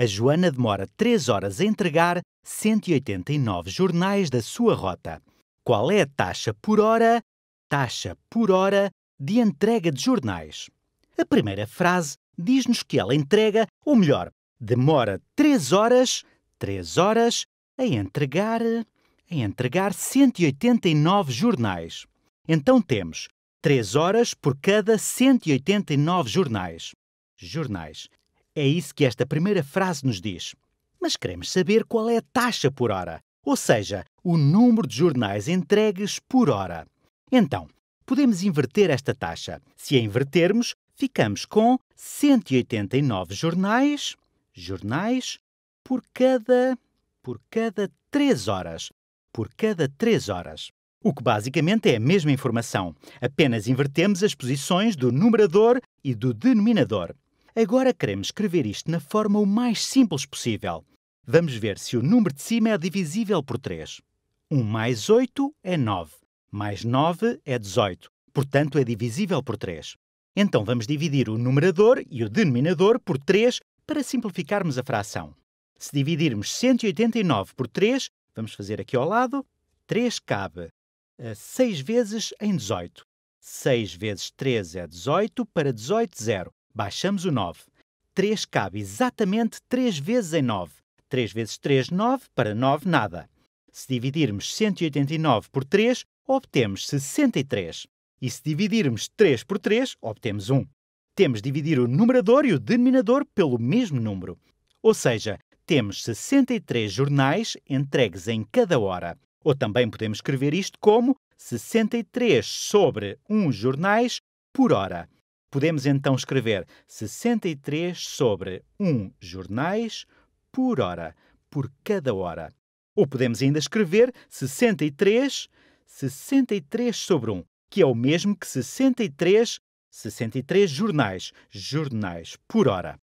a Joana demora 3 horas a entregar 189 jornais da sua rota. Qual é a taxa por hora? Taxa por hora de entrega de jornais. A primeira frase diz-nos que ela entrega, ou melhor, demora 3 horas, 3 horas, a entregar, a entregar 189 jornais. Então temos 3 horas por cada 189 jornais. Jornais. É isso que esta primeira frase nos diz. Mas queremos saber qual é a taxa por hora, ou seja, o número de jornais entregues por hora. Então, podemos inverter esta taxa. Se a invertermos, ficamos com 189 jornais, jornais por cada por cada 3 horas, por cada 3 horas. O que basicamente é a mesma informação, apenas invertemos as posições do numerador e do denominador. Agora queremos escrever isto na forma o mais simples possível. Vamos ver se o número de cima é divisível por 3. 1 mais 8 é 9, mais 9 é 18, portanto é divisível por 3. Então vamos dividir o numerador e o denominador por 3 para simplificarmos a fração. Se dividirmos 189 por 3, vamos fazer aqui ao lado, 3 cabe 6 eh, vezes em 18. 6 vezes 3 é 18, para 18, 0. Baixamos o 9. 3 cabe exatamente 3 vezes em 9. 3 vezes 3, 9, para 9, nada. Se dividirmos 189 por 3, obtemos 63. E se dividirmos 3 por 3, obtemos 1. Temos de dividir o numerador e o denominador pelo mesmo número. Ou seja, temos 63 jornais entregues em cada hora. Ou também podemos escrever isto como 63 sobre 1 jornais por hora. Podemos então escrever 63 sobre 1 jornais por hora, por cada hora. Ou podemos ainda escrever 63, 63 sobre 1, que é o mesmo que 63, 63 jornais, jornais por hora.